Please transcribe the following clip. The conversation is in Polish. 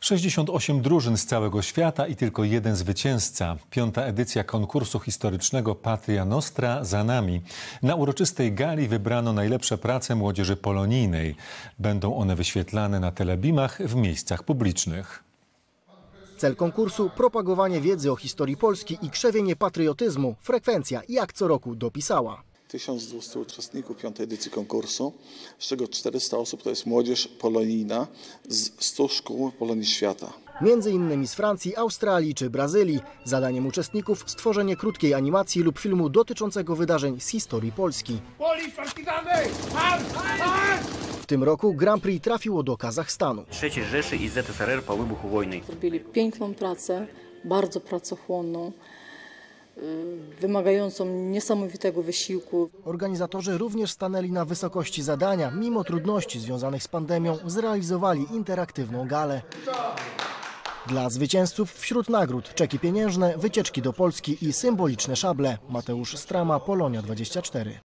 68 drużyn z całego świata i tylko jeden zwycięzca. Piąta edycja konkursu historycznego Patria Nostra za nami. Na uroczystej gali wybrano najlepsze prace młodzieży polonijnej. Będą one wyświetlane na telebimach w miejscach publicznych. Cel konkursu propagowanie wiedzy o historii Polski i krzewienie patriotyzmu. Frekwencja jak co roku dopisała. 1200 uczestników piątej edycji konkursu, z czego 400 osób to jest młodzież polonijna z 100 szkół Polonii Świata. Między innymi z Francji, Australii czy Brazylii. Zadaniem uczestników stworzenie krótkiej animacji lub filmu dotyczącego wydarzeń z historii Polski. W tym roku Grand Prix trafiło do Kazachstanu. Trzecie Rzeszy i ZSRR po wybuchu wojny. Zrobili piękną pracę, bardzo pracochłonną wymagającą niesamowitego wysiłku. Organizatorzy również stanęli na wysokości zadania. Mimo trudności związanych z pandemią zrealizowali interaktywną galę. Dla zwycięzców wśród nagród czeki pieniężne, wycieczki do Polski i symboliczne szable. Mateusz Strama, Polonia 24.